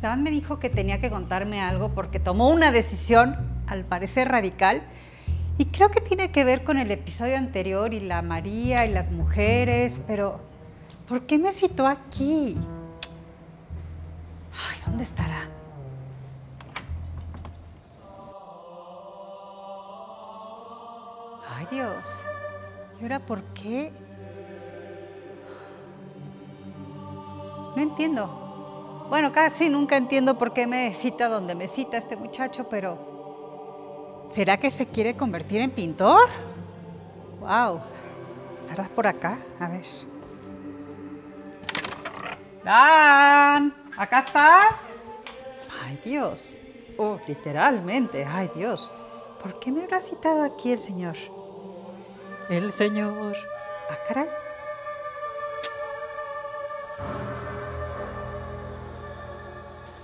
Dan me dijo que tenía que contarme algo porque tomó una decisión, al parecer radical, y creo que tiene que ver con el episodio anterior y la María y las mujeres, pero ¿por qué me citó aquí? Ay, ¿dónde estará? Ay, Dios. ¿Y ahora por qué? No entiendo. Bueno, casi nunca entiendo por qué me cita donde me cita este muchacho, pero ¿será que se quiere convertir en pintor? ¡Wow! ¿Estarás por acá? A ver. Dan, ¿acá estás? Ay, Dios. Oh, literalmente, ay, Dios. ¿Por qué me habrá citado aquí el señor? El señor. Ah,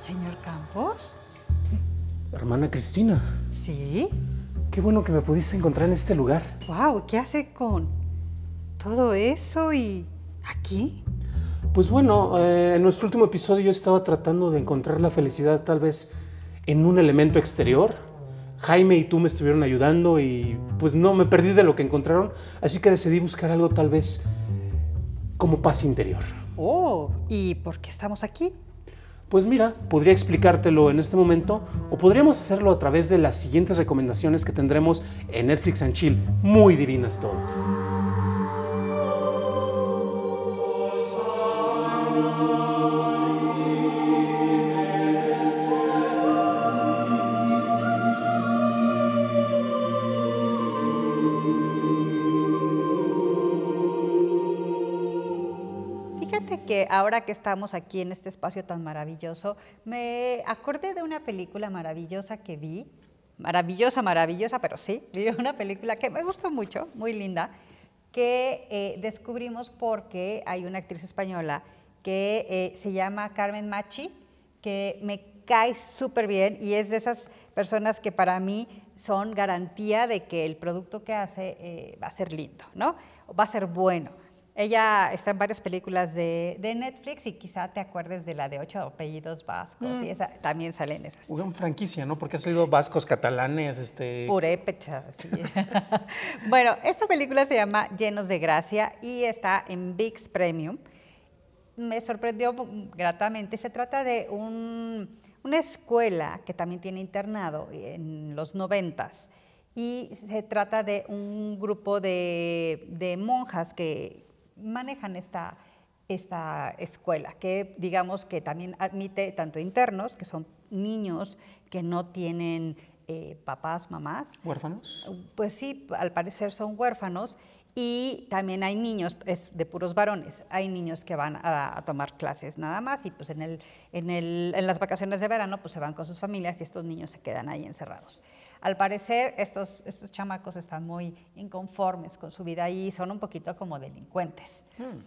Señor Campos. Hermana Cristina. Sí. Qué bueno que me pudiste encontrar en este lugar. Wow, ¿qué hace con todo eso y aquí? Pues bueno, eh, en nuestro último episodio yo estaba tratando de encontrar la felicidad tal vez en un elemento exterior. Jaime y tú me estuvieron ayudando y pues no, me perdí de lo que encontraron, así que decidí buscar algo tal vez como paz interior. Oh, ¿y por qué estamos aquí? Pues mira, podría explicártelo en este momento o podríamos hacerlo a través de las siguientes recomendaciones que tendremos en Netflix and Chill, muy divinas todas. que ahora que estamos aquí en este espacio tan maravilloso, me acordé de una película maravillosa que vi, maravillosa, maravillosa, pero sí, vi una película que me gustó mucho, muy linda, que eh, descubrimos porque hay una actriz española que eh, se llama Carmen Machi, que me cae súper bien y es de esas personas que para mí son garantía de que el producto que hace eh, va a ser lindo, ¿no? Va a ser bueno. Ella está en varias películas de, Netflix y quizá te acuerdes de la de ocho apellidos vascos. Y mm. esa también salen esas. Una franquicia, ¿no? Porque ha salido vascos, catalanes, este. Purépecha, sí. bueno, esta película se llama Llenos de Gracia y está en VIX Premium. Me sorprendió gratamente. Se trata de una escuela que también tiene internado en los noventas. Y se trata de un grupo de monjas que, manejan esta, escuela, que digamos que también admite tanto internos, que son niños que no tienen eh, papás, mamás. ¿Huérfanos? Pues sí, al parecer son huérfanos. Y también hay niños, es de puros varones, hay niños que van a, tomar clases nada más y pues en, en las vacaciones de verano pues se van con sus familias y estos niños se quedan ahí encerrados. Al parecer, estos, chamacos están muy inconformes con su vida y son un poquito como delincuentes. Hmm.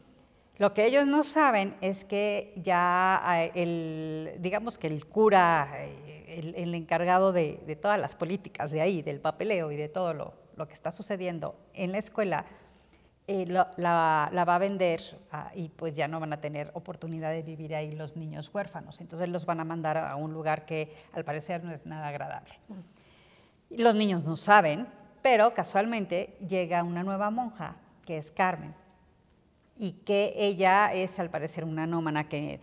Lo que ellos no saben es que ya ah, el, digamos que el cura, eh, el, encargado de, todas las políticas de ahí, del papeleo y de todo lo, que está sucediendo en la escuela, eh, la, va a vender ah, y pues ya no van a tener oportunidad de vivir ahí los niños huérfanos. Entonces los van a mandar a un lugar que al parecer no es nada agradable. Hmm. Los niños no saben, pero casualmente llega una nueva monja, que es Carmen, y que ella es al parecer una nómada que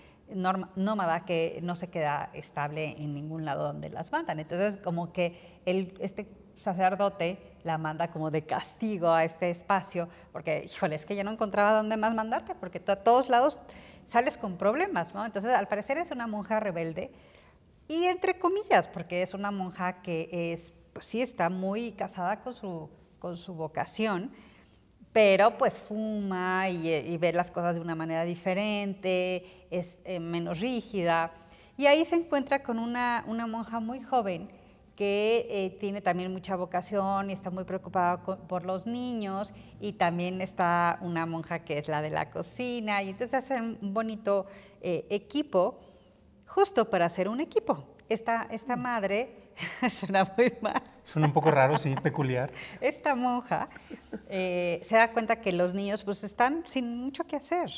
no se queda estable en ningún lado donde las mandan. Entonces, como que el, este sacerdote la manda como de castigo a este espacio, porque, híjole, es que ya no encontraba dónde más mandarte, porque a todos lados sales con problemas, ¿no? Entonces, al parecer es una monja rebelde, y entre comillas, porque es una monja que es pues sí está muy casada con su, con su vocación, pero pues fuma y, y, ve las cosas de una manera diferente, es eh, menos rígida. Y ahí se encuentra con una, una monja muy joven que eh, tiene también mucha vocación y está muy preocupada por los niños y también está una monja que es la de la cocina y entonces hacen un bonito eh, equipo justo para hacer un equipo. Esta, esta mm. madre, suena muy mal. Suena un poco raro, sí, peculiar. Esta monja eh, se da cuenta que los niños pues están sin mucho que hacer.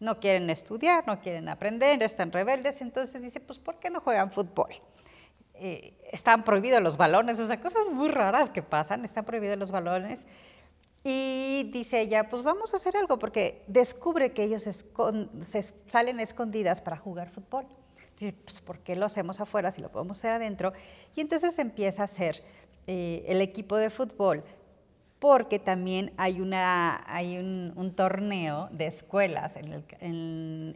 No quieren estudiar, no quieren aprender, están rebeldes, entonces dice, pues ¿por qué no juegan fútbol? Eh, están prohibidos los balones, o sea, cosas muy raras que pasan, están prohibidos los balones. Y dice ella, pues vamos a hacer algo, porque descubre que ellos se salen escondidas para jugar fútbol. Pues, ¿Por qué lo hacemos afuera si lo podemos hacer adentro? Y entonces empieza a ser eh, el equipo de fútbol, porque también hay, una, hay un, torneo de escuelas en el,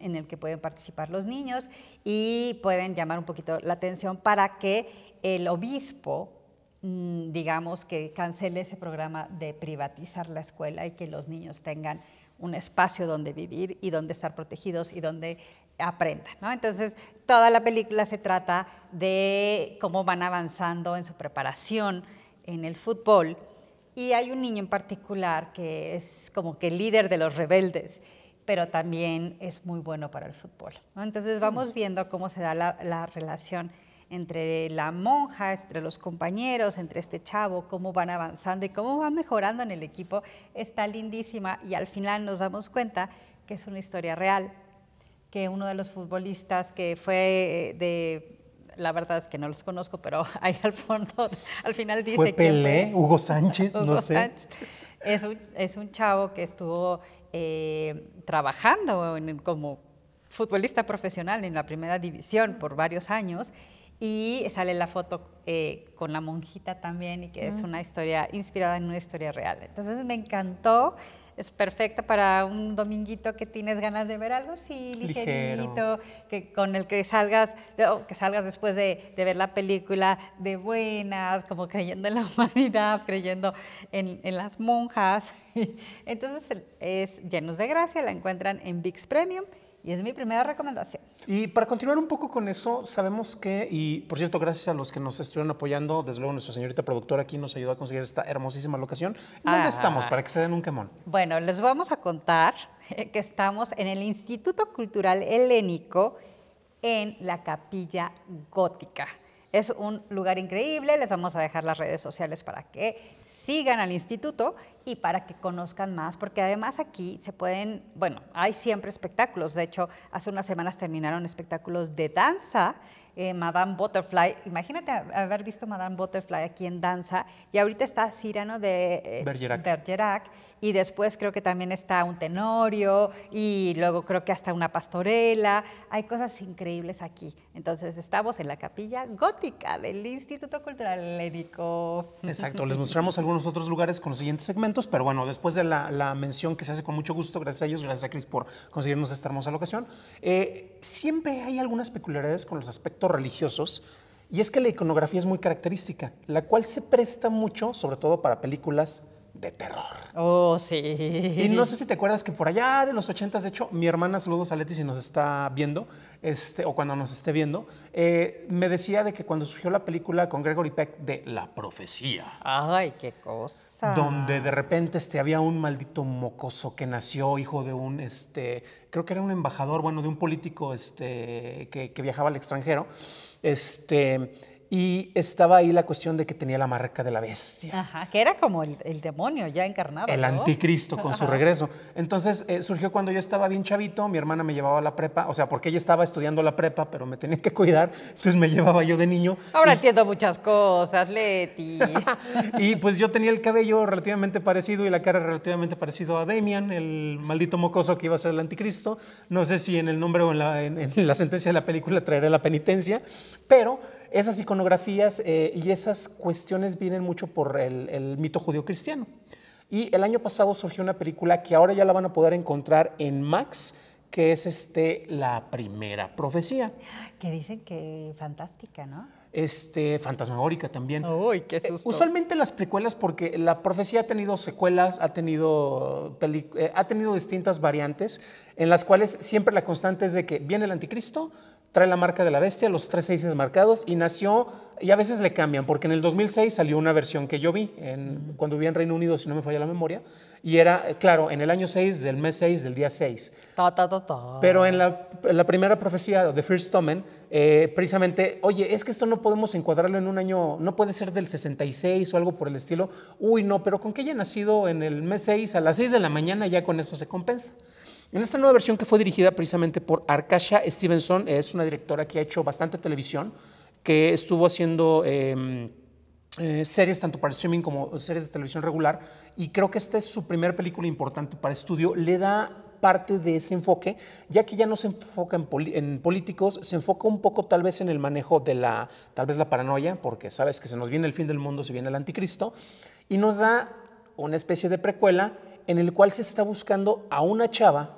en el, que pueden participar los niños y pueden llamar un poquito la atención para que el obispo mm, digamos que cancele ese programa de privatizar la escuela y que los niños tengan un espacio donde vivir y donde estar protegidos y donde aprendan. ¿no? Entonces, toda la película se trata de cómo van avanzando en su preparación en el fútbol. Y hay un niño en particular que es como que líder de los rebeldes, pero también es muy bueno para el fútbol. ¿no? Entonces mm. vamos viendo cómo se da la relación entre la monja, entre los compañeros, entre este chavo, cómo van avanzando y cómo van mejorando en el equipo, está lindísima y al final nos damos cuenta que es una historia real, que uno de los futbolistas que fue eh, de la verdad es que no los conozco, pero ahí al fondo, al final dice ¿Fue Pelé, Hugo Sánchez, no sé. Sánchez. Es, un, chavo que estuvo eh, trabajando como futbolista profesional en la primera división por varios años y sale la foto eh, con la monjita también y que es una historia inspirada en una historia real. Entonces me encantó es perfecta para un dominguito que tienes ganas de ver algo sí, ligerito, que con el que salgas, que salgas después de, ver la película de buenas, como creyendo en la humanidad, creyendo en, en las monjas. Entonces es Llenos de Gracia, la encuentran en VIX Premium y es mi primera recomendación. Y para continuar un poco con eso, sabemos que, y por cierto, gracias a los que nos estuvieron apoyando, desde luego nuestra señorita productora aquí nos ayudó a conseguir esta hermosísima locación. ¿Dónde ah. estamos para que se den un quemón? Bueno, les vamos a contar que estamos en el Instituto Cultural Helénico en la Capilla Gótica. Es un lugar increíble, les vamos a dejar las redes sociales para que sigan al instituto y para que conozcan más, porque además aquí se pueden, bueno, hay siempre espectáculos, de hecho, hace unas semanas terminaron espectáculos de danza, eh, Madame Butterfly, imagínate haber visto Madame Butterfly aquí en danza, y ahorita está Cyrano de eh, Bergerac. y después creo que también está un tenorio, y luego creo que hasta una pastorela, hay cosas increíbles aquí. Entonces estamos en la capilla gótica del Instituto Cultural Helénico. Exacto, les mostramos algunos otros lugares con los siguientes segmentos, pero bueno, después de la, la, mención que se hace con mucho gusto, gracias a ellos, gracias a Chris por conseguirnos esta hermosa locación, eh, siempre hay algunas peculiaridades con los aspectos religiosos. Y es que la iconografía es muy característica, la cual se presta mucho, sobre todo para películas de terror. Oh, sí. Y no sé si te acuerdas que por allá de los ochentas, de hecho, mi hermana, saludos a Leti si nos está viendo, este, o cuando nos esté viendo, eh, me decía de que cuando surgió la película con Gregory Peck de La Profecía. Ay, qué cosa. Donde de repente este, había un maldito mocoso que nació hijo de un, este, creo que era un embajador, bueno, de un político este, que, que viajaba al extranjero. Este y estaba ahí la cuestión de que tenía la marca de la bestia. Ajá, que era como el, demonio ya encarnado. El anticristo con su regreso. Entonces eh, surgió cuando yo estaba bien chavito, mi hermana me llevaba a la prepa, o sea, porque ella estaba estudiando la prepa, pero me tenía que cuidar, entonces me llevaba yo de niño. Ahora entiendo muchas cosas, Leti. y pues yo tenía el cabello relativamente parecido y la cara relativamente parecido a Damian, el maldito mocoso que iba a ser el anticristo. No sé si en el nombre o en la, en, en la sentencia de la película traeré la penitencia, pero esas iconografías eh, y esas cuestiones vienen mucho por el, mito judío cristiano. Y el año pasado surgió una película que ahora ya la van a poder encontrar en Max, que es este, la primera profecía. Que dicen que fantástica, ¿no? Este, fantasmagórica también. Uy, qué eh, susto. usualmente las precuelas, porque la profecía ha tenido secuelas, ha tenido, eh, ha tenido distintas variantes, en las cuales siempre la constante es de que viene el anticristo, trae la marca de la bestia, los tres seises marcados, y nació, y a veces le cambian, porque en el 2006 salió una versión que yo vi, cuando vivía en Reino Unido, si no me falla la memoria, y era, eh, claro, en el año 6, del mes 6, del día 6. Pero en la, primera profecía, The First Tomen, eh, precisamente, oye, es que esto no podemos encuadrarlo en un año, no puede ser del 66 o algo por el estilo. Uy, no, pero con que haya nacido en el mes 6 a las 6 de la mañana ya con eso se compensa. En esta nueva versión que fue dirigida precisamente por Arkasha Stevenson, es una directora que ha hecho bastante televisión, que estuvo haciendo... Em, eh, series tanto para streaming como series de televisión regular y creo que esta es su primera película importante para estudio. Le da parte de ese enfoque, ya que ya no se enfoca en, en, políticos, se enfoca un poco tal vez en el manejo de la, tal vez la paranoia, porque sabes que se nos viene el fin del mundo, se viene el anticristo, y nos da una especie de precuela en el cual se está buscando a una chava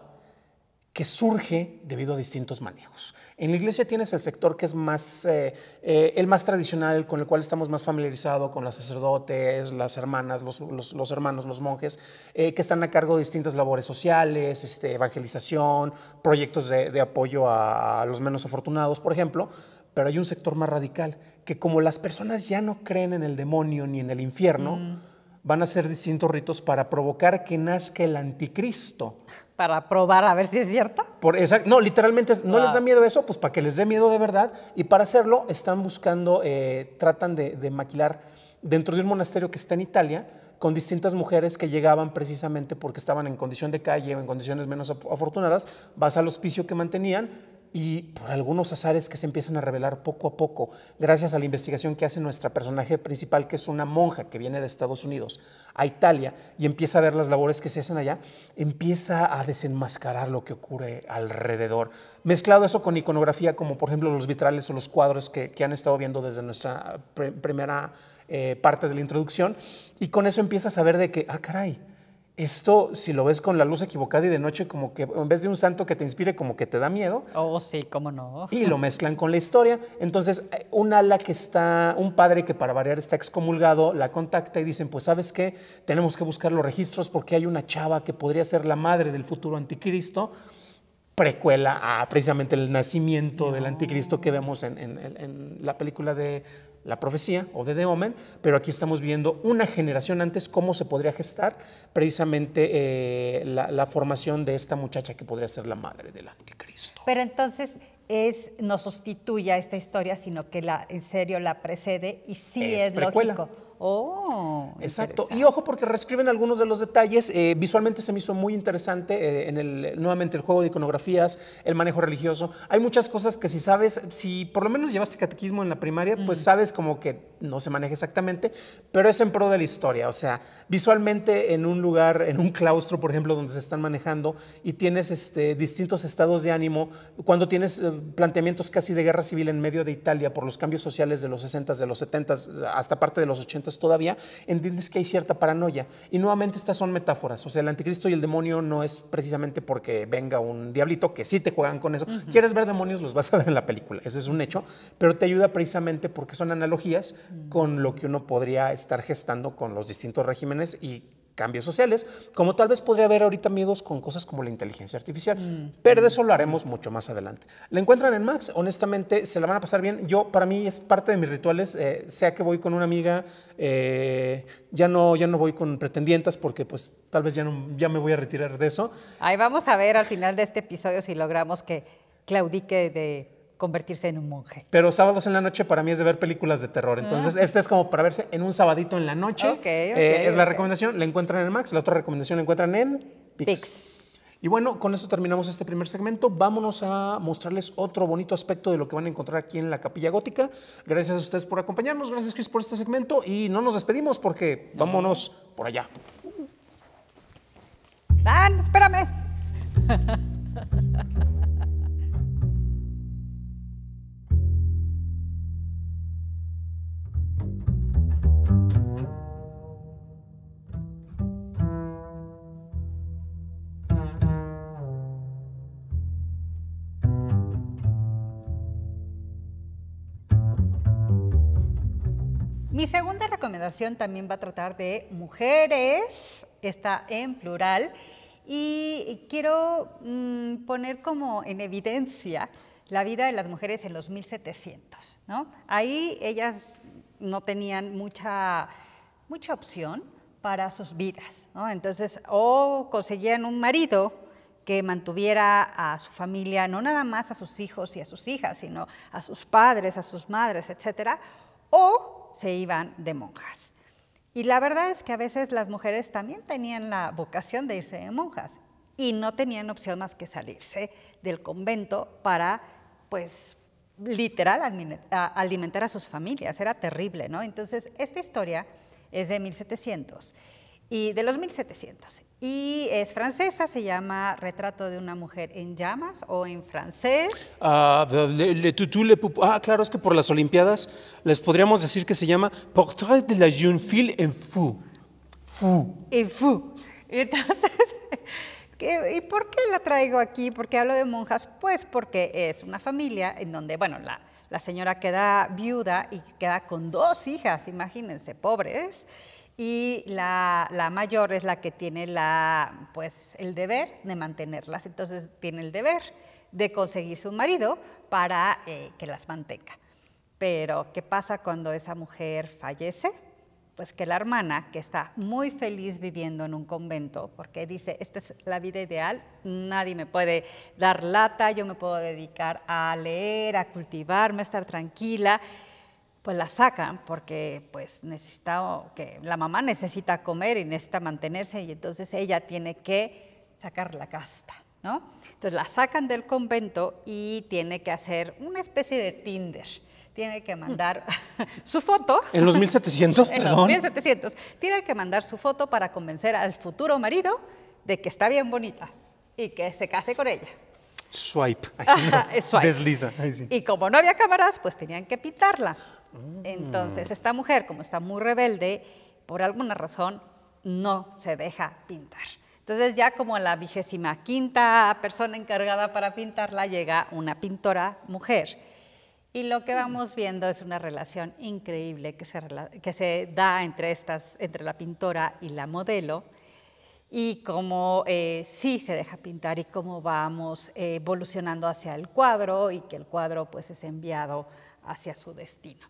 que surge debido a distintos manejos. En la iglesia tienes el sector que es más, eh, eh, el más tradicional, con el cual estamos más familiarizados, con los sacerdotes, las hermanas, los, hermanos, los monjes, eh, que están a cargo de distintas labores sociales, este, evangelización, proyectos de, apoyo a, los menos afortunados, por ejemplo. Pero hay un sector más radical, que como las personas ya no creen en el demonio ni en el infierno, mm van a hacer distintos ritos para provocar que nazca el anticristo. Para probar a ver si es cierto. Por no, literalmente, no les da miedo eso, pues para que les dé miedo de verdad. Y para hacerlo están buscando, eh, tratan de, de maquilar dentro de un monasterio que está en Italia, con distintas mujeres que llegaban precisamente porque estaban en condición de calle o en condiciones menos afortunadas, vas al hospicio que mantenían, y por algunos azares que se empiezan a revelar poco a poco, gracias a la investigación que hace nuestra personaje principal, que es una monja que viene de Estados Unidos a Italia y empieza a ver las labores que se hacen allá, empieza a desenmascarar lo que ocurre alrededor. Mezclado eso con iconografía, como por ejemplo los vitrales o los cuadros que, han estado viendo desde nuestra eh, primera eh, parte de la introducción, y con eso empieza a saber de que, ah, caray, esto, si lo ves con la luz equivocada y de noche, como que en vez de un santo que te inspire, como que te da miedo. Oh, sí, cómo no. Y lo mezclan con la historia. Entonces, eh, un ala que está, un padre que para variar está excomulgado, la contacta y dicen, pues, ¿sabes qué? Tenemos que buscar los registros porque hay una chava que podría ser la madre del futuro anticristo precuela a precisamente el nacimiento del anticristo que vemos en la película de la profecía o de Deomen, pero aquí estamos viendo una generación antes cómo se podría gestar precisamente eh, la, formación de esta muchacha que podría ser la madre del anticristo. Pero entonces es, no sustituye a esta historia, sino que la, en serio la precede y sí es, es lógico Oh, exacto. Y ojo porque reescriben algunos de los detalles. Eh, visualmente se me hizo muy interesante eh, en el nuevamente el juego de iconografías, el manejo religioso. Hay muchas cosas que si sabes, si por lo menos llevaste catequismo en la primaria, pues mm. sabes como que no se maneja exactamente, pero es en pro de la historia. O sea, visualmente en un lugar, en un claustro, por ejemplo, donde se están manejando y tienes este, distintos estados de ánimo, cuando tienes eh, planteamientos casi de guerra civil en medio de Italia por los cambios sociales de los 60s, de los 70s, hasta parte de los 80s todavía, entiendes que hay cierta paranoia. Y nuevamente estas son metáforas, o sea, el anticristo y el demonio no es precisamente porque venga un diablito, que sí te juegan con eso. Quieres ver demonios, los vas a ver en la película, eso es un hecho, pero te ayuda precisamente porque son analogías con lo que uno podría estar gestando con los distintos regímenes y cambios sociales, como tal vez podría haber ahorita miedos con cosas como la inteligencia artificial. Mm. Pero de mm. eso lo haremos mucho más adelante. La encuentran en Max, honestamente, se la van a pasar bien. Yo, para mí, es parte de mis rituales, eh, sea que voy con una amiga, eh, ya, no, ya no voy con pretendientas porque pues tal vez ya, no, ya me voy a retirar de eso. Ahí vamos a ver al final de este episodio si logramos que claudique de convertirse en un monje. Pero sábados en la noche para mí es de ver películas de terror. Ah. Entonces, este es como para verse en un sabadito en la noche. Ok, ok. Eh, es la recomendación. La encuentran en Max. La otra recomendación la encuentran en Pix. Y bueno, con esto terminamos este primer segmento. Vámonos a mostrarles otro bonito aspecto de lo que van a encontrar aquí en la Capilla Gótica. Gracias a ustedes por acompañarnos. Gracias, Chris, por este segmento. Y no nos despedimos porque vámonos por allá. Dan, espérame. también va a tratar de mujeres, está en plural, y quiero mm, poner como en evidencia la vida de las mujeres en los 1700. ¿no? Ahí ellas no tenían mucha, mucha opción para sus vidas. Entonces, o conseguían un marido que mantuviera a su familia, no nada más a sus hijos y a sus hijas, sino a sus padres, a sus madres, etcétera, o se iban de monjas. Y la verdad es que a veces las mujeres también tenían la vocación de irse de monjas y no tenían opción más que salirse del convento para, pues, literal alimentar a sus familias. Era terrible, ¿no? Entonces, esta historia es de 1700 y de los 1700. Y es francesa, se llama Retrato de una mujer en llamas o en francés. Ah, le, le ah, claro, es que por las Olimpiadas les podríamos decir que se llama Portrait de la jeune fille en fou. Fou. En fou. Entonces, ¿y por qué la traigo aquí? ¿Por qué hablo de monjas? Pues porque es una familia en donde, bueno, la, la señora queda viuda y queda con dos hijas, imagínense, pobres y la, mayor es la que tiene pues, el deber de mantenerlas. Entonces tiene el deber de conseguir su marido para eh, que las mantenga. Pero, ¿qué pasa cuando esa mujer fallece? Pues que la hermana, que está muy feliz viviendo en un convento, porque dice, esta es la vida ideal, nadie me puede dar lata, yo me puedo dedicar a leer, a cultivarme, a estar tranquila, pues la sacan porque pues que la mamá necesita comer y necesita mantenerse y entonces ella tiene que sacar la casta, ¿no? Entonces la sacan del convento y tiene que hacer una especie de Tinder. Tiene que mandar su foto. ¿En los 1700? en los 1700. Tiene que mandar su foto para convencer al futuro marido de que está bien bonita y que se case con ella. Swipe. Desliza. Y como no había cámaras, pues tenían que pintarla. Entonces, esta mujer, como está muy rebelde, por alguna razón no se deja pintar. Entonces ya como la vigésima quinta persona encargada para pintarla llega una pintora mujer. Y lo que vamos viendo es una relación increíble que se, da entre, estas, entre la pintora y la modelo y cómo eh, sí se deja pintar y cómo vamos eh, evolucionando hacia el cuadro y que el cuadro pues es enviado hacia su destino.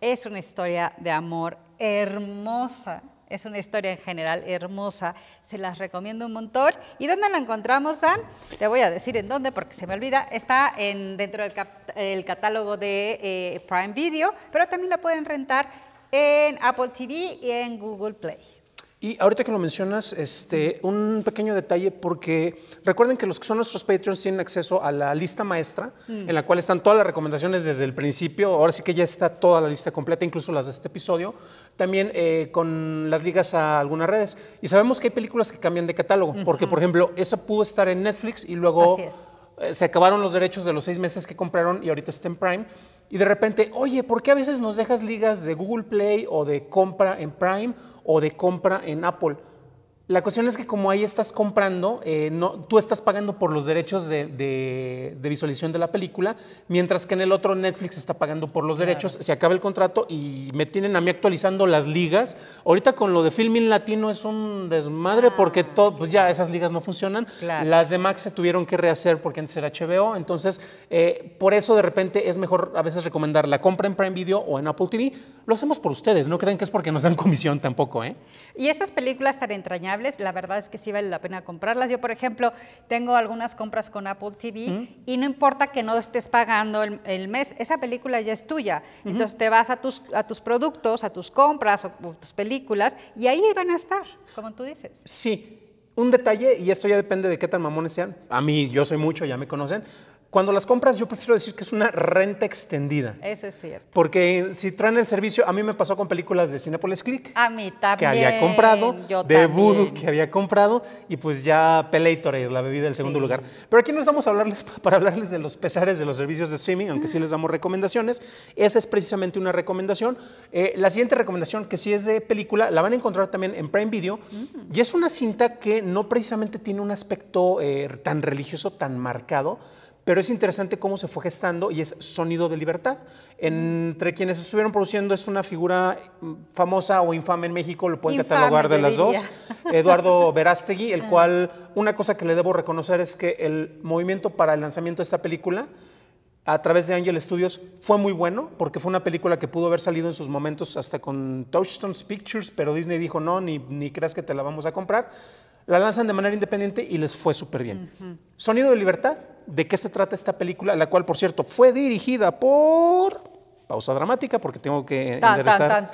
Es una historia de amor hermosa. Es una historia en general hermosa. Se las recomiendo un montón. ¿Y dónde la encontramos, Dan? Te voy a decir en dónde porque se me olvida. Está en, dentro del catálogo de eh, Prime Video, pero también la pueden rentar en Apple TV y en Google Play. Y ahorita que lo mencionas, este, un pequeño detalle, porque recuerden que los que son nuestros Patreons tienen acceso a la lista maestra, mm. en la cual están todas las recomendaciones desde el principio. Ahora sí que ya está toda la lista completa, incluso las de este episodio. También eh, con las ligas a algunas redes. Y sabemos que hay películas que cambian de catálogo, porque, por ejemplo, esa pudo estar en Netflix y luego. Eh, se acabaron los derechos de los seis meses que compraron y ahorita está en Prime. Y de repente, oye, ¿por qué a veces nos dejas ligas de Google Play o de compra en Prime o de compra en Apple. La cuestión es que como ahí estás comprando, eh, no, tú estás pagando por los derechos de, visualización de la película, mientras que en el otro Netflix está pagando por los derechos, se acaba el contrato y me tienen a mí actualizando las ligas. Ahorita con lo de Filming Latino es un desmadre ah. porque pues ya esas ligas no funcionan. Las de Max se tuvieron que rehacer porque antes era HBO, entonces eh, por eso de repente es mejor a veces recomendar la compra en Prime Video o en Apple TV. Lo hacemos por ustedes, no crean que es porque nos dan comisión tampoco. ¿eh? Y estas películas tan entrañables la verdad es que sí vale la pena comprarlas. Yo, por ejemplo, tengo algunas compras con Apple TV mm. y no importa que no estés pagando el, mes, esa película ya es tuya. Entonces te vas a tus, a tus productos, a tus compras o tus películas y ahí van a estar, como tú dices. Sí, un detalle, y esto ya depende de qué tan mamones sean. A mí, yo soy mucho, ya me conocen. Cuando las compras, yo prefiero decir que es una renta extendida. Eso es cierto. Porque si traen el servicio, a mí me pasó con películas de Cinepolis Click. A mí también. Que había comprado, de Voodoo que había comprado, y pues ya es la bebida del segundo lugar. Pero aquí no estamos a hablarles, para hablarles de los pesares de los servicios de streaming, aunque sí les damos recomendaciones. Esa es precisamente una recomendación. Eh, la siguiente recomendación, que sí es de película, la van a encontrar también en Prime Video, mm. y es una cinta que no precisamente tiene un aspecto eh, tan religioso, tan marcado pero es interesante cómo se fue gestando y es Sonido de Libertad. Entre quienes estuvieron produciendo es una figura mm, famosa o infame en México, lo pueden infame, catalogar de las dos, Eduardo Verástegui, el ah. cual una cosa que le debo reconocer es que el movimiento para el lanzamiento de esta película a través de Angel Studios fue muy bueno porque fue una película que pudo haber salido en sus momentos hasta con Touchstone Pictures, pero Disney dijo no, ni, ni creas que te la vamos a comprar la lanzan de manera independiente y les fue súper bien. Sonido de Libertad, ¿de qué se trata esta película? La cual, por cierto, fue dirigida por pausa dramática porque tengo que enderezar.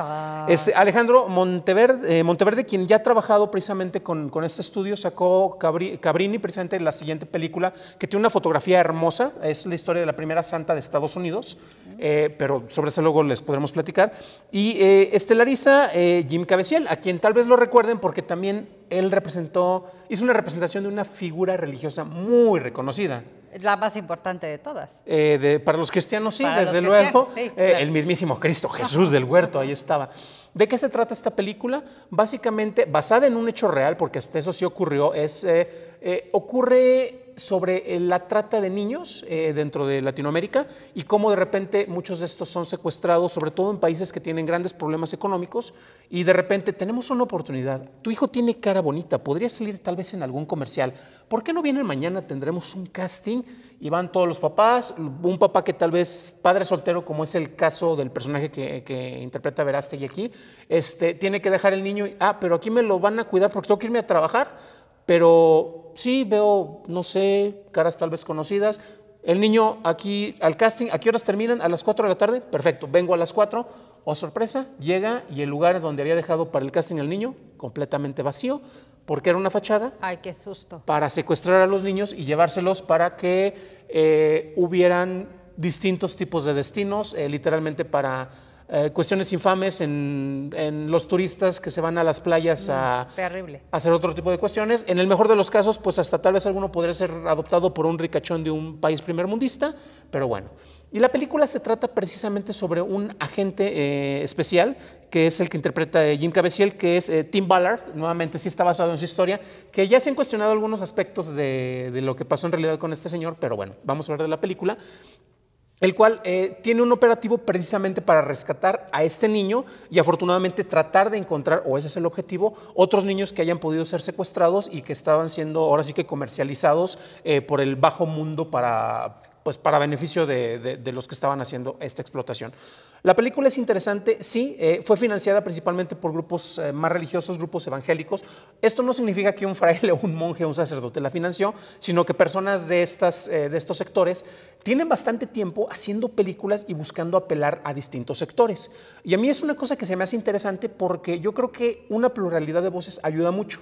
este, Alejandro Monteverde, eh, Monteverde, quien ya ha trabajado precisamente con, este estudio, sacó Cabrini precisamente la siguiente película, que tiene una fotografía hermosa, es la historia de la primera santa de Estados Unidos, eh, pero sobre eso luego les podremos platicar. Y eh, estelariza Jim Cabeciel, a quien tal vez lo recuerden porque también él representó, hizo una representación de una figura religiosa muy reconocida. La más importante de todas. Eh, para los cristianos, sí, desde luego. Eh, el mismísimo Cristo, Jesús del huerto, ahí estaba. ¿De qué se trata esta película? Básicamente, basada en un hecho real, porque hasta eso sí ocurrió, es, eh, ocurre sobre eh, la trata de niños eh, dentro de Latinoamérica y cómo de repente muchos de estos son secuestrados, sobre todo en países que tienen grandes problemas económicos, y de repente tenemos una oportunidad. Tu hijo tiene cara bonita, podría salir tal vez en algún comercial. ¿Por qué no viene mañana? Tendremos un casting y van todos los papás, un papá que tal vez padre soltero, como es el caso del personaje que, interpreta Verástegui aquí, este, tiene que dejar el niño, ah, pero aquí me lo van a cuidar porque tengo que irme a trabajar pero sí veo, no sé, caras tal vez conocidas. El niño aquí al casting, ¿a qué horas terminan? ¿A las 4 de la tarde? Perfecto, vengo a las 4. O oh, sorpresa, llega y el lugar donde había dejado para el casting el niño, completamente vacío, porque era una fachada. Ay, qué susto. Para secuestrar a los niños y llevárselos para que eh, hubieran distintos tipos de destinos, eh, literalmente para eh, cuestiones infames en, en, los turistas que se van a las playas mm, a, hacer otro tipo de cuestiones. En el mejor de los casos, pues hasta tal vez alguno podría ser adoptado por un ricachón de un país primermundista, pero bueno. Y la película se trata precisamente sobre un agente eh, especial, que es el que interpreta eh, Jim Cabeciel, que es Tim Ballard, nuevamente sí está basado en su historia, que ya se han cuestionado algunos aspectos de, de lo que pasó en realidad con este señor, pero bueno, vamos a hablar de la película el cual eh, tiene un operativo precisamente para rescatar a este niño y afortunadamente tratar de encontrar, o ese es el objetivo, otros niños que hayan podido ser secuestrados y que estaban siendo ahora sí que comercializados eh, por el bajo mundo para, pues, para beneficio de los que estaban haciendo esta explotación. La película es interesante, sí, eh, fue financiada principalmente por grupos eh, más religiosos, grupos evangélicos. Esto no significa que un fraile, o un monje, un sacerdote la financió, sino que personas de, estas, eh, de estos sectores tienen bastante tiempo haciendo películas y buscando apelar a distintos sectores. Y a mí es una cosa que se me hace interesante porque yo creo que una pluralidad de voces ayuda mucho.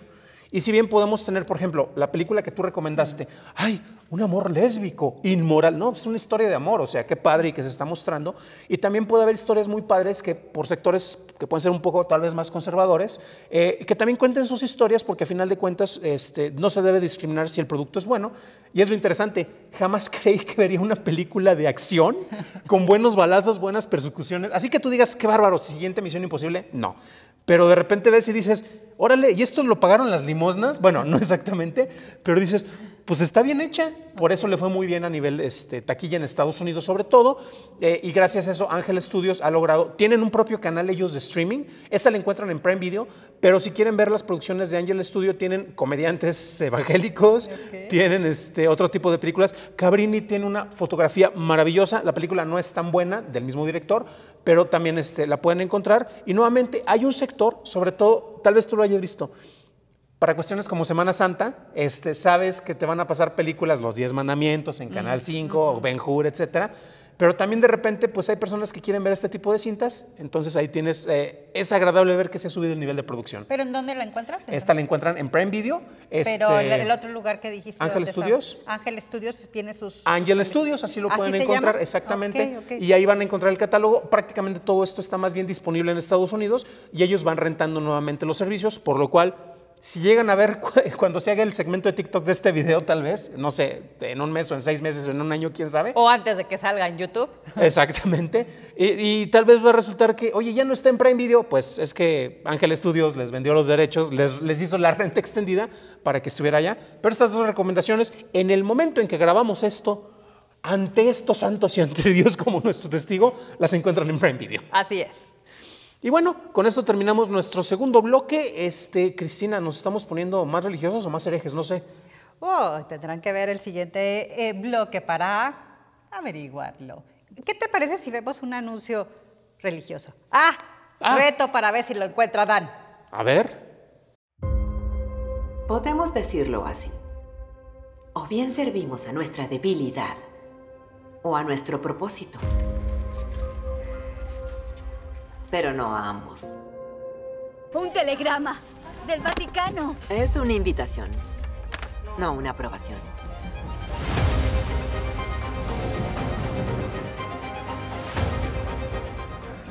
Y si bien podemos tener, por ejemplo, la película que tú recomendaste, ay, un amor lésbico, inmoral, no, es una historia de amor, o sea, qué padre y que se está mostrando. Y también puede haber historias muy padres que por sectores que pueden ser un poco tal vez más conservadores, eh, que también cuenten sus historias porque a final de cuentas este, no se debe discriminar si el producto es bueno. Y es lo interesante, jamás creí que vería una película de acción con buenos balazos, buenas persecuciones. Así que tú digas, qué bárbaro, siguiente Misión Imposible, no pero de repente ves y dices, órale, ¿y esto lo pagaron las limosnas? Bueno, no exactamente, pero dices, pues está bien hecha. Por eso le fue muy bien a nivel este, taquilla en Estados Unidos sobre todo. Eh, y gracias a eso Ángel Studios ha logrado, tienen un propio canal ellos de streaming. Esta la encuentran en Prime Video, pero si quieren ver las producciones de Ángel Studio tienen comediantes evangélicos, tienen este, otro tipo de películas. Cabrini tiene una fotografía maravillosa. La película no es tan buena del mismo director, pero también este, la pueden encontrar. Y nuevamente hay un sector, sobre todo, tal vez tú lo hayas visto, para cuestiones como Semana Santa, este, sabes que te van a pasar películas, Los Diez Mandamientos en Canal 5, Ben Hur, etcétera pero también de repente, pues hay personas que quieren ver este tipo de cintas, entonces ahí tienes, eh, es agradable ver que se ha subido el nivel de producción. ¿Pero en dónde la encuentras? Esta la encuentran en Prime Video. Pero este, el otro lugar que dijiste. Ángel Studios. Ángel Studios tiene sus... Ángel Studios, así lo pueden encontrar, exactamente. Y ahí van a encontrar el catálogo. Prácticamente todo esto está más bien disponible en Estados Unidos y ellos van rentando nuevamente los servicios, por lo cual si llegan a ver cuando se haga el segmento de TikTok de este video, tal vez, no sé, en un mes o en seis meses o en un año, quién sabe. O antes de que salga en YouTube. Exactamente. Y, tal vez va a resultar que, oye, ya no está en Prime Video. Pues es que Ángel Studios les vendió los derechos, les, les hizo la renta extendida para que estuviera allá. Pero estas dos recomendaciones, en el momento en que grabamos esto, ante estos santos y ante Dios como nuestro testigo, las encuentran en Prime Video. Así es. Y bueno, con esto terminamos nuestro segundo bloque. Este, Cristina, ¿nos estamos poniendo más religiosos o más herejes? No sé. Oh, tendrán que ver el siguiente eh, bloque para averiguarlo. ¿Qué te parece si vemos un anuncio religioso? ¡Ah! ah. Reto para ver si lo encuentra Dan. A ver. Podemos decirlo así. O bien servimos a nuestra debilidad o a nuestro propósito pero no a ambos. Un telegrama del Vaticano. Es una invitación, no una aprobación.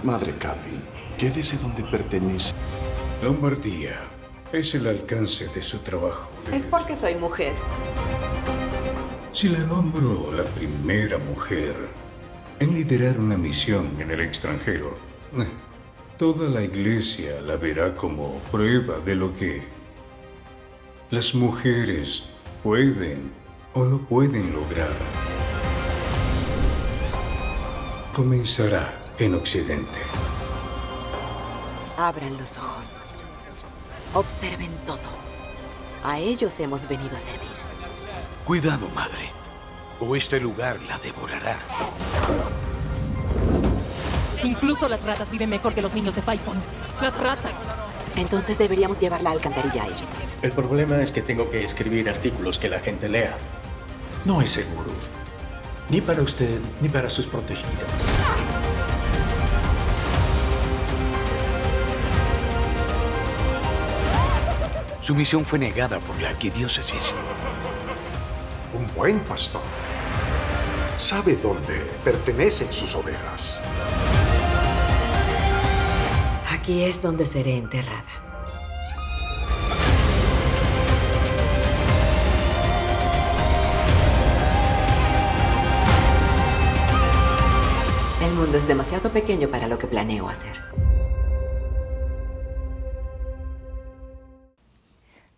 Madre Capi, quédese donde pertenece. Lombardía es el alcance de su trabajo. Es porque soy mujer. Si la nombro la primera mujer en liderar una misión en el extranjero, eh, Toda la iglesia la verá como prueba de lo que las mujeres pueden o no pueden lograr. Comenzará en Occidente. Abran los ojos. Observen todo. A ellos hemos venido a servir. Cuidado, madre, o este lugar la devorará. Incluso las ratas viven mejor que los niños de Python. Las ratas. Entonces deberíamos llevarla a alcantarilla a ellos. El problema es que tengo que escribir artículos que la gente lea. No es seguro. Ni para usted, ni para sus protegidas. Su misión fue negada por la arquidiócesis. Un buen pastor sabe dónde pertenecen sus ovejas. Aquí es donde seré enterrada. El mundo es demasiado pequeño para lo que planeo hacer.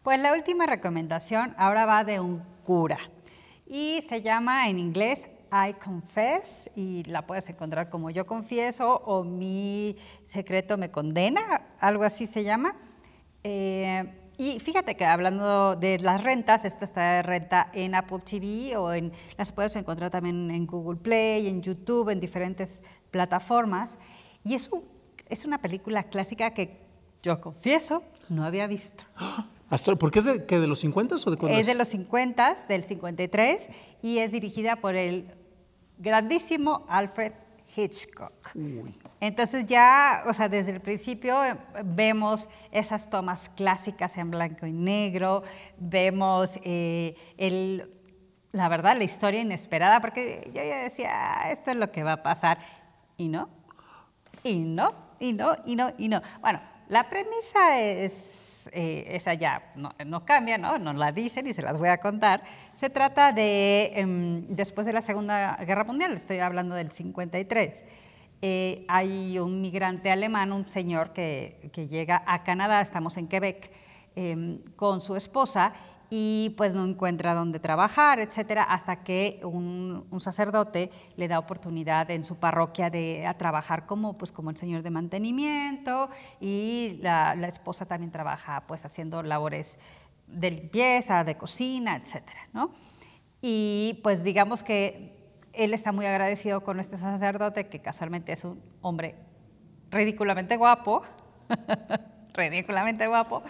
Pues la última recomendación ahora va de un cura y se llama en inglés I Confess y la puedes encontrar como Yo Confieso o Mi Secreto Me Condena, algo así se llama. Eh, y fíjate que hablando de las rentas, esta está de renta en Apple TV o en, las puedes encontrar también en Google Play, en YouTube, en diferentes plataformas. Y es, es una película clásica que yo confieso no había visto. ¿Por qué es de, que de los 50 o de es? de los 50, del 53, y es dirigida por el grandísimo Alfred Hitchcock. Entonces ya, o sea, desde el principio eh, vemos esas tomas clásicas en blanco y negro, vemos eh, el, la verdad, la historia inesperada, porque yo ya decía, ah, esto es lo que va a pasar, y no, y no, y no, y no, y no. Bueno, la premisa es eh, esa ya no, cambia, ¿no? la dicen y se las voy a contar. Se trata de em, después de la Segunda Guerra Mundial, estoy hablando del 53. Eh, hay un migrante alemán, un señor que, que, llega a Canadá, estamos en Quebec, em, con su esposa y pues no encuentra dónde trabajar, etcétera, hasta que un, sacerdote le da oportunidad en su parroquia de a trabajar como pues como el señor de mantenimiento y la, la esposa también trabaja pues haciendo labores de limpieza, de cocina, etcétera, ¿no? Y pues digamos que él está muy agradecido con este sacerdote que casualmente es un hombre ridículamente guapo, ridículamente guapo,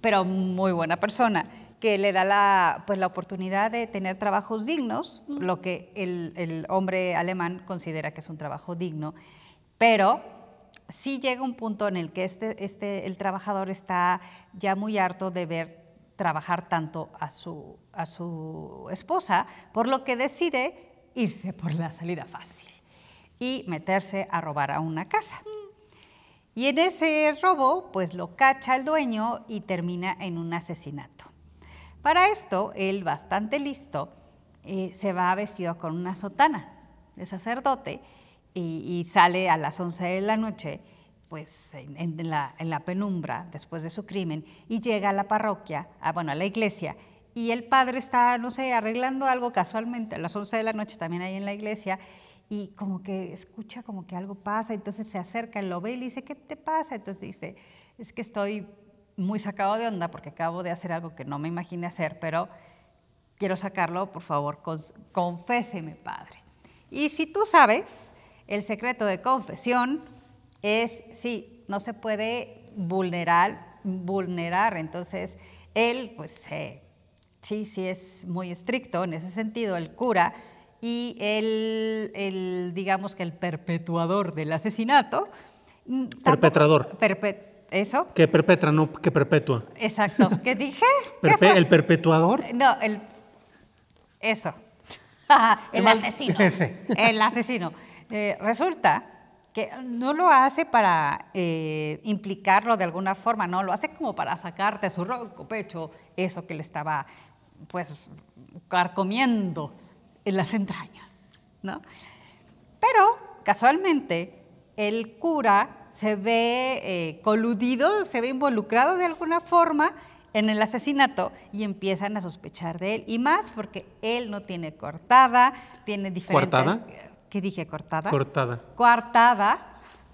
pero muy buena persona que le da pues, la, oportunidad de tener trabajos dignos, lo que el, hombre alemán considera que es un trabajo digno, pero sí llega un punto en el que este, este, el trabajador está ya muy harto de ver trabajar tanto a su, a su esposa, por lo que decide irse por la salida fácil y meterse a robar a una casa. Y en ese robo, pues lo cacha el dueño y termina en un asesinato. Para esto, él, bastante listo, eh, se va vestido con una sotana de sacerdote y, sale a las 11 de la noche, pues en, la, penumbra, después de su crimen, y llega a la parroquia, a, bueno, a la iglesia, y el padre está, no sé, arreglando algo casualmente a las 11 de la noche también ahí en la iglesia, y como que escucha como que algo pasa, entonces se acerca, lo ve y le dice, ¿qué te pasa? Entonces dice, es que estoy muy sacado de onda porque acabo de hacer algo que no me imaginé hacer, pero quiero sacarlo, por favor, conféseme, Padre. Y si tú sabes, el secreto de confesión es, sí, no se puede vulnerar, vulnerar. entonces él, pues sí, sí es muy estricto en ese sentido, el cura, y el, digamos que el perpetuador del asesinato. Mm, Perpetrador. ¿Eso? Que perpetra, no que perpetua. Exacto. ¿Qué dije? ¿El perpetuador? No, el... Eso. el, asesino. el eh, asesino. resulta que no lo hace para eh, implicarlo de alguna forma, no, lo hace como para sacarte su roco, pecho eso que le estaba, pues, carcomiendo en las entrañas, ¿no? Pero, casualmente, el cura se ve eh, coludido, se ve involucrado de alguna forma en el asesinato y empiezan a sospechar de él. Y más porque él no tiene cortada, tiene diferente... ¿Cortada? ¿Qué dije? ¿Cortada? Cortada. ¿Qué dije? ¿Cortada? Cortada. Coartada.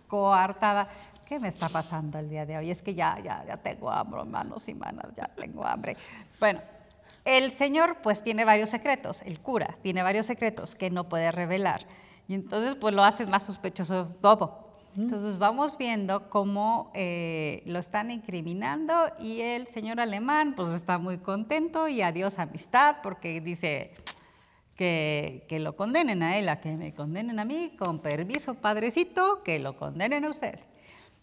Coartada. ¿Qué me está pasando el día de hoy? Es que ya, ya, ya tengo hambre, manos y manos, ya tengo hambre. Bueno, el señor pues tiene varios secretos, el cura tiene varios secretos que no puede revelar. Y entonces, pues lo hacen más sospechoso todo. Entonces vamos viendo cómo eh, lo están incriminando y el señor alemán pues está muy contento y adiós amistad porque dice que, que lo condenen a él, a que me condenen a mí, con permiso padrecito, que lo condenen a usted.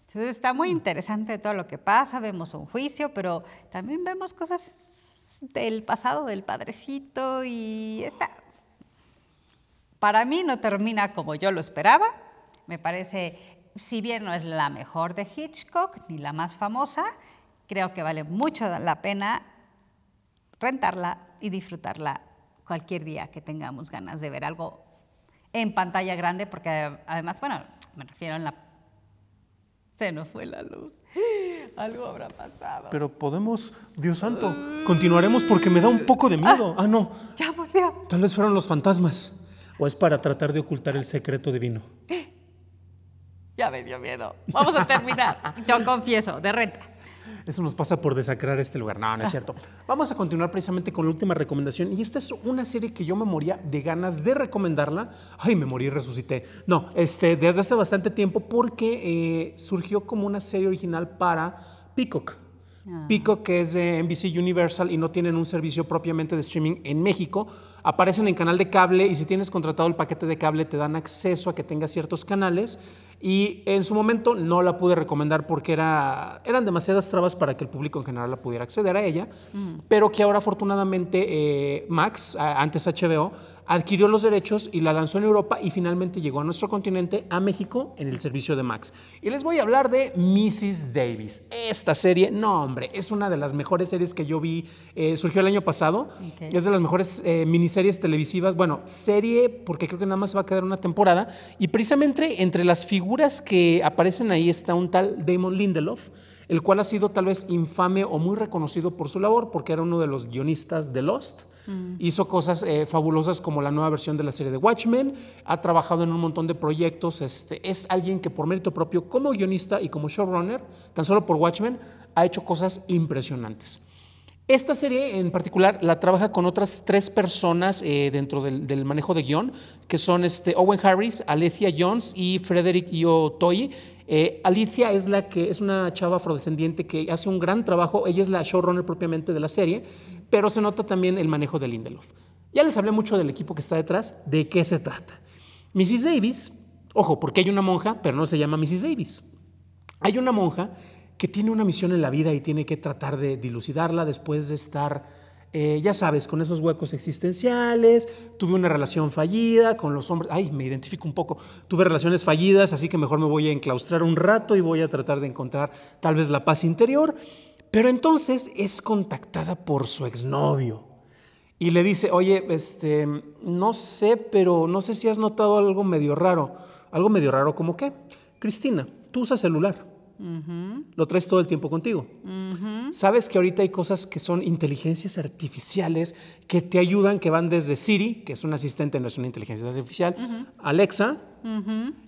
Entonces está muy mm. interesante todo lo que pasa, vemos un juicio, pero también vemos cosas del pasado del padrecito y está, para mí no termina como yo lo esperaba, me parece, si bien no es la mejor de Hitchcock ni la más famosa, creo que vale mucho la pena rentarla y disfrutarla cualquier día que tengamos ganas de ver algo en pantalla grande, porque además, bueno, me refiero en la... Se nos fue la luz. Algo habrá pasado. Pero podemos, Dios santo, continuaremos porque me da un poco de miedo. Ah, ah no. Ya volvió. Tal vez fueron los fantasmas. ¿O es para tratar de ocultar el secreto divino? Ya me dio miedo. Vamos a terminar. Yo confieso, de renta. Eso nos pasa por desacrar este lugar. No, no es ah. cierto. Vamos a continuar precisamente con la última recomendación. Y esta es una serie que yo me moría de ganas de recomendarla. Ay, me morí, resucité. No, este, desde hace bastante tiempo porque eh, surgió como una serie original para Peacock. Ah. Peacock que es de NBC Universal y no tienen un servicio propiamente de streaming en México aparecen en canal de cable y si tienes contratado el paquete de cable te dan acceso a que tengas ciertos canales y en su momento no la pude recomendar porque era, eran demasiadas trabas para que el público en general la pudiera acceder a ella, mm. pero que ahora afortunadamente eh, Max, antes HBO, adquirió los derechos y la lanzó en Europa y finalmente llegó a nuestro continente, a México, en el servicio de Max. Y les voy a hablar de Mrs. Davis. Esta serie, no hombre, es una de las mejores series que yo vi, eh, surgió el año pasado, es de las mejores eh, miniseries televisivas, bueno, serie porque creo que nada más va a quedar una temporada, y precisamente entre las figuras que aparecen ahí está un tal Damon Lindelof, el cual ha sido tal vez infame o muy reconocido por su labor, porque era uno de los guionistas de Lost. Mm. Hizo cosas eh, fabulosas como la nueva versión de la serie de Watchmen, ha trabajado en un montón de proyectos, este, es alguien que por mérito propio, como guionista y como showrunner, tan solo por Watchmen, ha hecho cosas impresionantes. Esta serie en particular la trabaja con otras tres personas eh, dentro del, manejo de guión, que son este Owen Harris, Alethia Jones y Frederick Iotoy eh, Alicia es la que es una chava afrodescendiente que hace un gran trabajo. Ella es la showrunner propiamente de la serie, pero se nota también el manejo de Lindelof. Ya les hablé mucho del equipo que está detrás, de qué se trata. Mrs. Davis, ojo, porque hay una monja, pero no se llama Mrs. Davis. Hay una monja que tiene una misión en la vida y tiene que tratar de dilucidarla después de estar eh, ya sabes, con esos huecos existenciales, tuve una relación fallida con los hombres, ay, me identifico un poco, tuve relaciones fallidas, así que mejor me voy a enclaustrar un rato y voy a tratar de encontrar tal vez la paz interior, pero entonces es contactada por su exnovio y le dice, oye, este, no sé, pero no sé si has notado algo medio raro, algo medio raro como qué, Cristina, tú usas celular. Lo traes todo el tiempo contigo. Sabes que ahorita hay cosas que son inteligencias artificiales que te ayudan, que van desde Siri, que es un asistente, no es una inteligencia artificial, Alexa,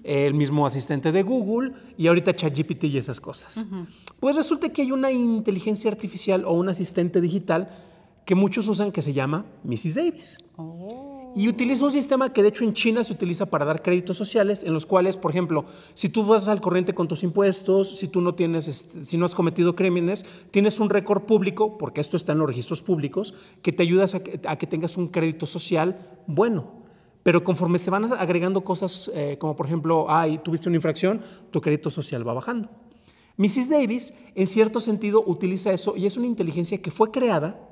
el mismo asistente de Google, y ahorita ChatGPT y esas cosas. Pues resulta que hay una inteligencia artificial o un asistente digital que muchos usan que se llama Mrs. Davis. Oh. Y utiliza un sistema que de hecho en China se utiliza para dar créditos sociales, en los cuales, por ejemplo, si tú vas al corriente con tus impuestos, si tú no tienes, este, si no has cometido crímenes, tienes un récord público, porque esto está en los registros públicos, que te ayudas a que, tengas un crédito social bueno. Pero conforme se van agregando cosas, eh, como por ejemplo, ay, tuviste una infracción, tu crédito social va bajando. Mrs. Davis, en cierto sentido, utiliza eso y es una inteligencia que fue creada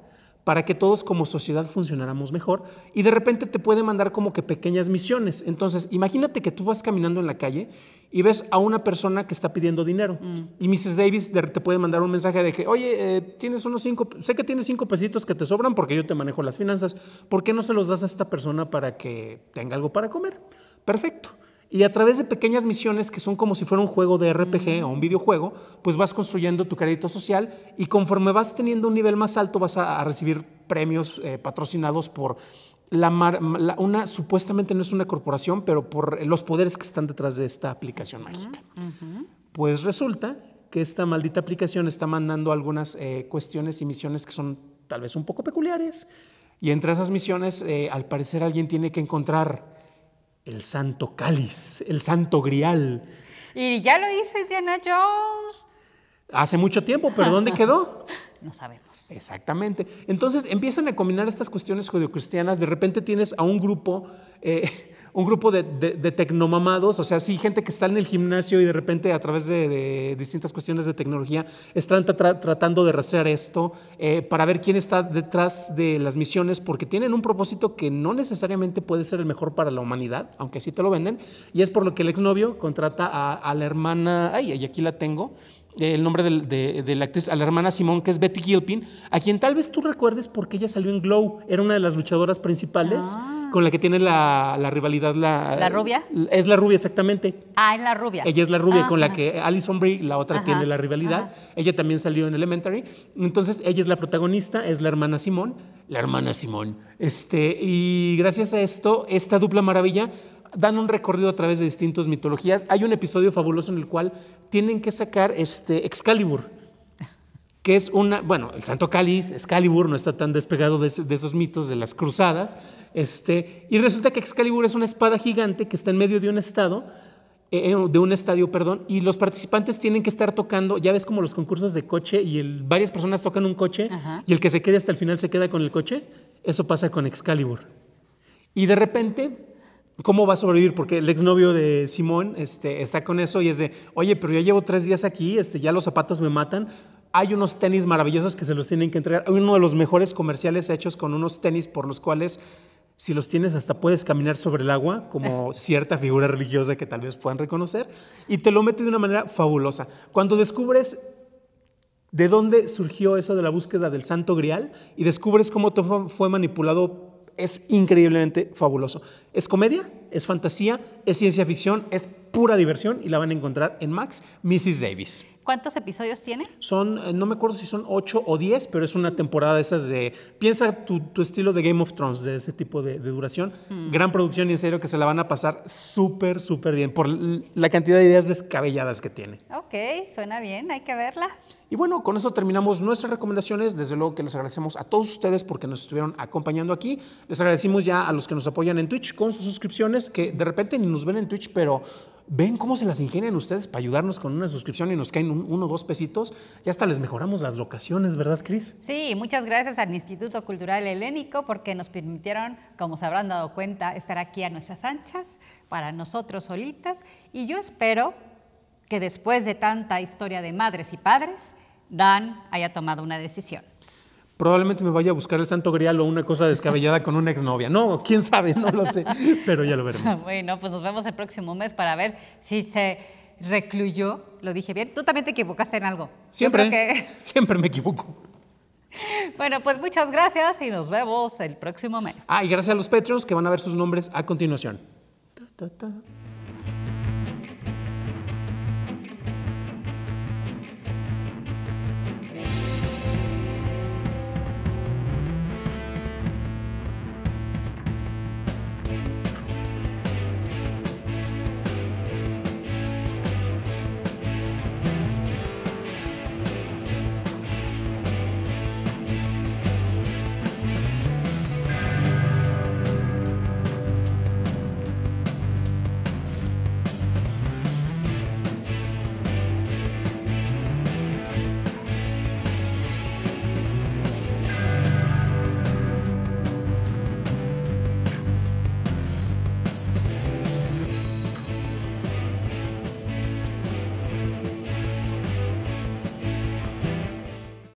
para que todos como sociedad funcionáramos mejor y de repente te puede mandar como que pequeñas misiones. Entonces, imagínate que tú vas caminando en la calle y ves a una persona que está pidiendo dinero mm. y Mrs. Davis te puede mandar un mensaje de que, oye, eh, tienes unos cinco, sé que tienes cinco pesitos que te sobran porque yo te manejo las finanzas, ¿por qué no se los das a esta persona para que tenga algo para comer? Perfecto. Y a través de pequeñas misiones que son como si fuera un juego de RPG o un videojuego, pues vas construyendo tu crédito social y conforme vas teniendo un nivel más alto vas a, recibir premios eh, patrocinados por la, una supuestamente no es una corporación, pero por los poderes que están detrás de esta aplicación mágica. Pues resulta que esta maldita aplicación está mandando algunas eh, cuestiones y misiones que son tal vez un poco peculiares. Y entre esas misiones, eh, al parecer, alguien tiene que encontrar el santo cáliz, el santo grial. Y ya lo dice Diana Jones. Hace mucho tiempo, pero ¿dónde quedó? No sabemos. Exactamente. Entonces empiezan a combinar estas cuestiones judeocristianas. De repente tienes a un grupo eh, un grupo de, tecnomamados, o sea, sí, gente que está en el gimnasio y de repente a través de, distintas cuestiones de tecnología están tratando de rastrear esto eh, para ver quién está detrás de las misiones, porque tienen un propósito que no necesariamente puede ser el mejor para la humanidad, aunque sí te lo venden, y es por lo que el exnovio contrata a, a la hermana, ay, y aquí la tengo, el nombre de, la actriz, a la hermana Simón, que es Betty Gilpin, a quien tal vez tú recuerdes porque ella salió en Glow, era una de las luchadoras principales ah. con la que tiene la, rivalidad la... rubia? Es la rubia, exactamente. Ah, es la rubia. Ella es la rubia ah, con la que Alison Brie, la otra, tiene la rivalidad. Ella también salió en Elementary. Entonces, ella es la protagonista, es la hermana Simón, la hermana Simón. Este, y gracias a esto, esta dupla maravilla dan un recorrido a través de distintas mitologías. Hay un episodio fabuloso en el cual tienen que sacar este Excalibur, que es una, bueno, el Santo Cáliz, Excalibur, no está tan despegado de, esos mitos de las cruzadas, este, y resulta que Excalibur es una espada gigante que está en medio de un estado, eh, eh, de un estadio, perdón, y los participantes tienen que estar tocando, ya ves como los concursos de coche y varias personas tocan un coche y el que se quede hasta el final se queda con el coche, eso pasa con Excalibur. Y de repente ¿Cómo va a sobrevivir? Porque el exnovio de Simón este, está con eso y es de, oye, pero ya llevo tres días aquí, este, ya los zapatos me matan. Hay unos tenis maravillosos que se los tienen que entregar. Hay uno de los mejores comerciales hechos con unos tenis por los cuales, si los tienes, hasta puedes caminar sobre el agua, como cierta figura religiosa que tal vez puedan reconocer, y te lo metes de una manera fabulosa. Cuando descubres de dónde surgió eso de la búsqueda del Santo Grial y descubres cómo todo fue manipulado es increíblemente fabuloso. ¿Es comedia? es fantasía, es ciencia ficción, es pura diversión y la van a encontrar en Max, Mrs. Davis. ¿Cuántos episodios tiene? Son, eh, no me acuerdo si son 8 o 10, pero es una temporada de esas de, piensa tu, estilo de Game of Thrones, de ese tipo de, duración. Mm. Gran producción y en serio que se la van a pasar súper, súper bien por la cantidad de ideas descabelladas que tiene. Ok, suena bien, hay que verla. Y bueno, con eso terminamos nuestras recomendaciones. Desde luego que les agradecemos a todos ustedes porque nos estuvieron acompañando aquí. Les agradecimos ya a los que nos apoyan en Twitch con sus suscripciones que de repente ni nos ven en Twitch, pero ven cómo se las ingenian ustedes para ayudarnos con una suscripción y nos caen uno o dos pesitos. y hasta les mejoramos las locaciones, ¿verdad, Cris? Sí, muchas gracias al Instituto Cultural Helénico porque nos permitieron, como se habrán dado cuenta, estar aquí a nuestras anchas, para nosotros solitas. Y yo espero que después de tanta historia de madres y padres, Dan haya tomado una decisión probablemente me vaya a buscar el santo grial o una cosa descabellada con una exnovia. No, quién sabe, no lo sé, pero ya lo veremos. Bueno, pues nos vemos el próximo mes para ver si se recluyó, lo dije bien. Tú también te equivocaste en algo. Siempre, siempre me equivoco. Bueno, pues muchas gracias y nos vemos el próximo mes. Ah, y gracias a los Patreons que van a ver sus nombres a continuación.